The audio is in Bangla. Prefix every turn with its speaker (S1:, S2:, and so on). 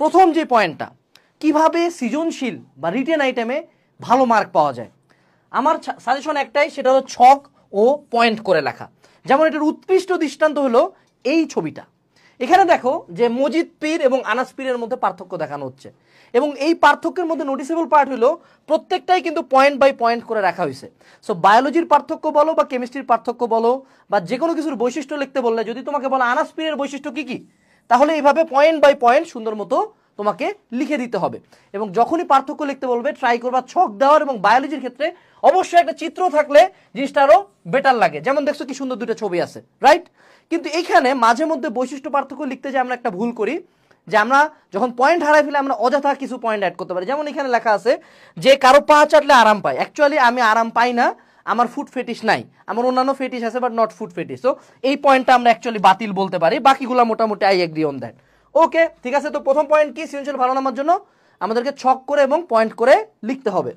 S1: প্রথম যে পয়েন্টটা কিভাবে সৃজনশীল বা রিটেন আইটেমে ভালো মার্ক পাওয়া যায় আমার সাজেশন একটাই সেটা হলো ছক ও পয়েন্ট করে লেখা যেমন এটার উৎকৃষ্ট দৃষ্টান্ত হলো এই ছবিটা এখানে দেখো যে মজিদ পীর এবং আনাস পীরের মধ্যে পার্থক্য দেখানো হচ্ছে এবং এই পার্থক্যের মধ্যে নোটিসেবল পার্ট হলো প্রত্যেকটাই কিন্তু পয়েন্ট বাই পয়েন্ট করে রাখা হয়েছে সো বায়োলজির পার্থক্য বলো বা কেমিস্ট্রির পার্থক্য বলো বা যে কোনো কিছুর বৈশিষ্ট্য লিখতে বললে যদি তোমাকে বলো আনাস পীরের বৈশিষ্ট্য কী কী তাহলে এইভাবে পয়েন্ট বাই পয়েন্ট সুন্দর মতো তোমাকে লিখে দিতে হবে এবং যখনই পার্থক্য লিখতে বলবে ট্রাই করবা ছক দেওয়ার এবং বায়োলজির ক্ষেত্রে অবশ্যই একটা চিত্র থাকলে জিনিসটা আরও বেটার লাগে যেমন দেখছো কি সুন্দর দুটো ছবি আছে রাইট কিন্তু এইখানে মাঝে মধ্যে বৈশিষ্ট্য পার্থক্য লিখতে যে আমরা একটা ভুল করি যে আমরা যখন পয়েন্ট হারাই ফেলে আমরা অযথা কিছু পয়েন্ট অ্যাড করতে পারি যেমন এখানে লেখা আছে যে কারো পা চাটলে আরাম পায় অ্যাকচুয়ালি আমি আরাম পাই না আমার ফুড ফেটিস নাই আমার অন্যান্য ফেটিস আছে বাট নট ফুড ফেটিস তো এই পয়েন্টটা আমরা অ্যাকচুয়ালি বাতিল বলতে পারি বাকিগুলো মোটামুটি I agree on that okay ঠিক আছে তো প্রথম পয়েন্ট কি সৃজনশীল ভালো নামার জন্য আমাদেরকে ছক করে এবং পয়েন্ট করে লিখতে হবে